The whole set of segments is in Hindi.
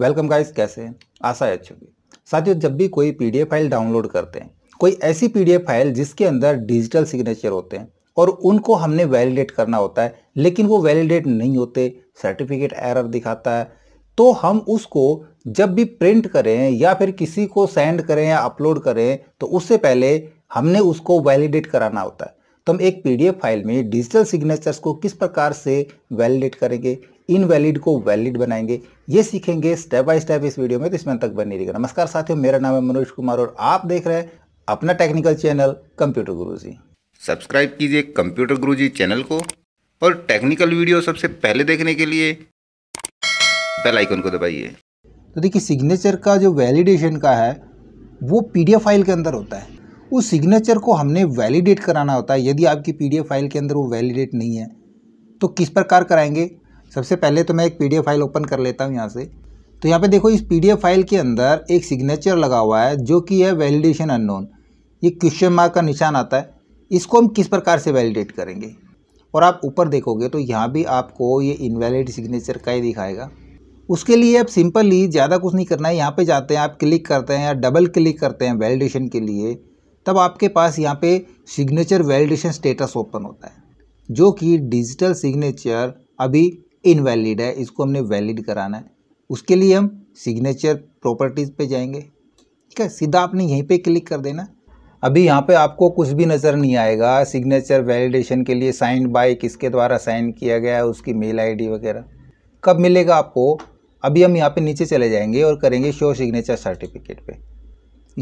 वेलकम गाइस कैसे हैं आशा है अच्छी साथियों जब भी कोई पीडीएफ फाइल डाउनलोड करते हैं कोई ऐसी पीडीएफ फाइल जिसके अंदर डिजिटल सिग्नेचर होते हैं और उनको हमने वैलिडेट करना होता है लेकिन वो वैलिडेट नहीं होते सर्टिफिकेट एरर दिखाता है तो हम उसको जब भी प्रिंट करें या फिर किसी को सेंड करें या अपलोड करें तो उससे पहले हमने उसको वैलिडेट कराना होता है तो हम एक पीडीएफ फाइल में डिजिटल सिग्नेचर्स को किस प्रकार से वैलिडेट करेंगे इनवैलिड को वैलिड बनाएंगे ये सीखेंगे स्टेप बाय स्टेप इस वीडियो में तो इसमें तक बनी रहेगा नमस्कार साथियों मेरा नाम है मनोज कुमार और आप देख रहे हैं अपना technical channel computer Guru subscribe कीजिए कंप्यूटर गुरु चैनल को और टेक्निकल वीडियो सबसे पहले देखने के लिए बेलाइकन को दबाइए तो देखिए सिग्नेचर का जो वैलिडेशन का है वो पी फाइल के अंदर होता है उस सिग्नेचर को हमने वैलिडेट कराना होता है यदि आपकी पीडीएफ फाइल के अंदर वो वैलिडेट नहीं है तो किस प्रकार कराएंगे सबसे पहले तो मैं एक पी फाइल ओपन कर लेता हूँ यहाँ से तो यहाँ पे देखो इस पी फाइल के अंदर एक सिग्नेचर लगा हुआ है जो कि है वैलिडेशन अननोन ये क्वेश्चन मार्क का निशान आता है इसको हम किस प्रकार से वैलिडेट करेंगे और आप ऊपर देखोगे तो यहाँ भी आपको ये इनवैलिड सिग्नेचर का ही दिखाएगा उसके लिए आप सिंपली ज़्यादा कुछ नहीं करना है यहाँ पे जाते हैं आप क्लिक करते हैं या डबल क्लिक करते हैं वैलिडेशन के लिए तब आपके पास यहाँ पे सिग्नेचर वैलिडेशन स्टेटस ओपन होता है जो कि डिजिटल सिग्नेचर अभी इनवैलिड है इसको हमने वैलिड कराना है उसके लिए हम सिग्नेचर प्रॉपर्टीज़ पे जाएंगे ठीक है सीधा आपने यहीं पे क्लिक कर देना अभी यहाँ पे आपको कुछ भी नज़र नहीं आएगा सिग्नेचर वैलिडेशन के लिए साइन बाय किसके द्वारा साइन किया गया है उसकी मेल आईडी वगैरह कब मिलेगा आपको अभी हम यहाँ पे नीचे चले जाएंगे और करेंगे शो सिग्नेचर सर्टिफिकेट पर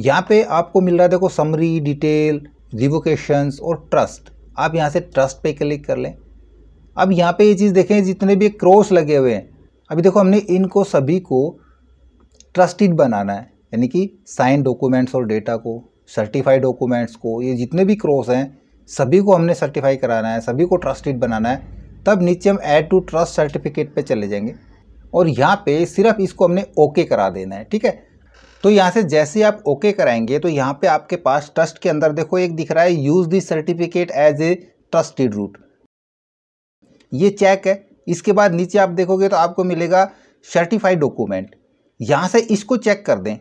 यहाँ पर आपको मिल रहा देखो समरी डिटेल रिवोकेशंस और ट्रस्ट आप यहाँ से ट्रस्ट पे क्लिक कर लें अब यहाँ पे ये चीज़ देखें जितने भी क्रॉस लगे हुए हैं अभी देखो हमने इनको सभी को ट्रस्टेड बनाना है यानी कि साइन डॉक्यूमेंट्स और डेटा को सर्टिफाइड डॉक्यूमेंट्स को ये जितने भी क्रॉस हैं सभी को हमने सर्टिफाई कराना है सभी को ट्रस्टेड बनाना है तब नीचे हम ऐड टू ट्रस्ट सर्टिफिकेट पे चले जाएंगे और यहाँ पे सिर्फ इसको हमने ओके करा देना है ठीक है तो यहाँ से जैसे आप ओके कराएंगे तो यहाँ पे आपके पास ट्रस्ट के अंदर देखो एक दिख रहा है use this certificate as a trusted root ये चेक है इसके बाद नीचे आप देखोगे तो आपको मिलेगा सर्टिफाइड डॉक्यूमेंट यहाँ से इसको चेक कर दें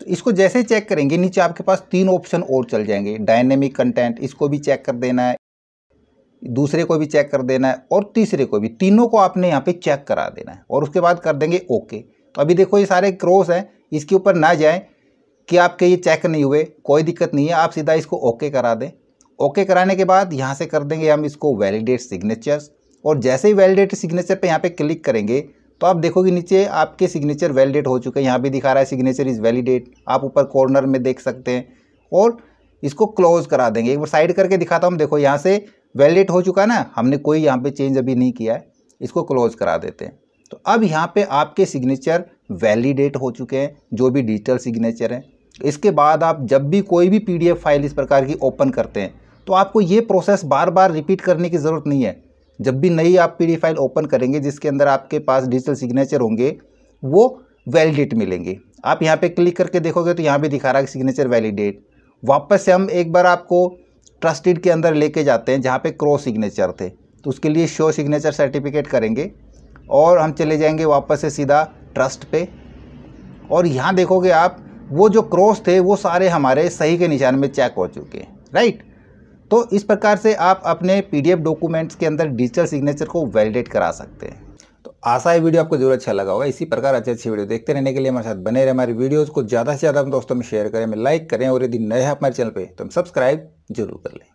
तो इसको जैसे चेक करेंगे नीचे आपके पास तीन ऑप्शन और चल जाएंगे डायनेमिक कंटेंट इसको भी चेक कर देना है दूसरे को भी चेक कर देना है और तीसरे को भी तीनों को आपने यहाँ पे चेक करा देना है और उसके बाद कर देंगे ओके तो अभी देखो ये सारे क्रॉस हैं इसके ऊपर ना जाए कि आपके ये चेक नहीं हुए कोई दिक्कत नहीं है आप सीधा इसको ओके करा दें ओके कराने के बाद यहाँ से कर देंगे हम इसको वैलिडेट सिग्नेचर्स और जैसे ही वैलिडेट सिग्नेचर पे यहाँ पे क्लिक करेंगे तो आप देखोगे नीचे आपके सिग्नेचर वैलिडेट हो चुके हैं यहाँ भी दिखा रहा है सिग्नेचर इज़ वैलिडेट आप ऊपर कॉर्नर में देख सकते हैं और इसको क्लोज करा देंगे एक बार साइड करके दिखाता हूँ देखो यहाँ से वैलिडेट हो चुका ना हमने कोई यहाँ पर चेंज अभी नहीं किया है इसको क्लोज करा देते हैं तो अब यहाँ पर आपके सिग्नेचर वैलिडेट हो चुके हैं जो भी डिजिटल सिग्नेचर हैं इसके बाद आप जब भी कोई भी पीडीएफ फाइल इस प्रकार की ओपन करते हैं तो आपको ये प्रोसेस बार बार रिपीट करने की ज़रूरत नहीं है जब भी नई आप पी फाइल ओपन करेंगे जिसके अंदर आपके पास डिजिटल सिग्नेचर होंगे वो वैलिडेट मिलेंगे आप यहाँ पे क्लिक करके देखोगे तो यहाँ भी दिखा रहा है सिग्नेचर वैलिडेट वापस से हम एक बार आपको ट्रस्टेड के अंदर लेके जाते हैं जहाँ पे क्रॉस सिग्नेचर थे तो उसके लिए शो सिग्नेचर सर्टिफिकेट करेंगे और हम चले जाएंगे वापस से सीधा ट्रस्ट पे और यहाँ देखोगे आप वो जो क्रॉस थे वो सारे हमारे सही के निशान में चेक हो चुके हैं राइट तो इस प्रकार से आप अपने पीडीएफ डॉक्यूमेंट्स के अंदर डिजिटल सिग्नेचर को वैलिडेट करा सकते हैं तो आशा है वीडियो आपको जरूर अच्छा लगा होगा इसी प्रकार अच्छे अच्छे वीडियो देखते रहने के लिए हमारे साथ बने रहे हमारे वीडियोज़ को ज़्यादा से ज़्यादा हम दोस्तों में शेयर करें हमें लाइक करें और यदि नए हैं हमारे चैनल पर तो हम सब्सक्राइब जरूर कर लें